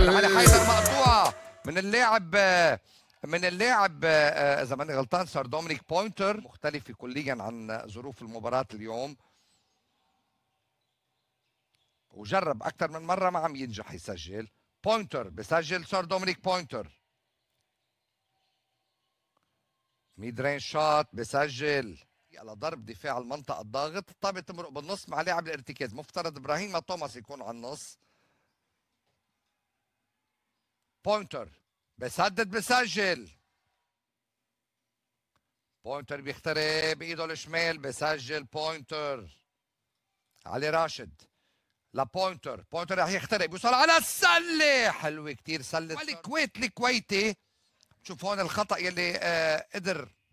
على حيدر مقطوعه من اللاعب من اللاعب اذا ماني غلطان صار دومينيك بوينتر مختلفه كليا عن ظروف المباراه اليوم وجرب اكثر من مره ما عم ينجح يسجل بوينتر بسجل صار دومينيك بوينتر ميد رين شوت بسجل على ضرب دفاع المنطقه الضاغط الطابه تمرق بالنص مع لاعب الارتكاز مفترض ابراهيم توماس يكون على النص بوينتر بسدد بسجل بوينتر بيخترق بايده الشمال بسجل بوينتر علي راشد لبوينتر بوينتر رح يخترق بيوصل على السله حلوه كثير سله الكويت الكويتي شوف هون الخطا يلي آه قدر